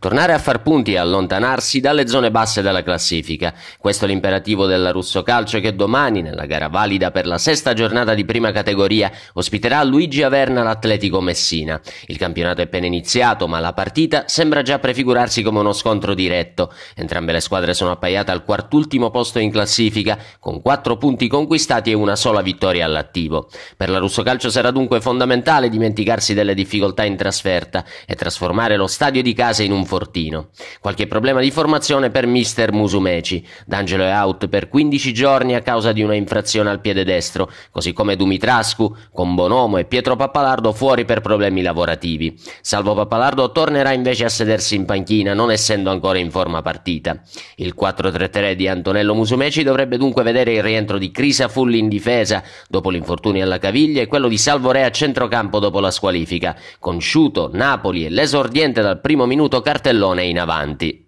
Tornare a far punti e allontanarsi dalle zone basse della classifica. Questo è l'imperativo della Russo Calcio che domani, nella gara valida per la sesta giornata di prima categoria, ospiterà Luigi Averna l'Atletico Messina. Il campionato è appena iniziato, ma la partita sembra già prefigurarsi come uno scontro diretto. Entrambe le squadre sono appaiate al quartultimo posto in classifica, con quattro punti conquistati e una sola vittoria all'attivo. Per la Russo Calcio sarà dunque fondamentale dimenticarsi delle difficoltà in trasferta e trasformare lo stadio di casa in un Confortino. Qualche problema di formazione per mister Musumeci. D'Angelo è out per 15 giorni a causa di una infrazione al piede destro, così come Dumitrascu, con Bonomo e Pietro Pappalardo fuori per problemi lavorativi. Salvo Pappalardo tornerà invece a sedersi in panchina, non essendo ancora in forma partita. Il 4-3-3 di Antonello Musumeci dovrebbe dunque vedere il rientro di Crisa Fulli in difesa dopo l'infortunio alla caviglia e quello di Salvo Re a centrocampo dopo la squalifica. Con Sciuto, Napoli e l'esordiente dal primo minuto Cartagena cartellone in avanti.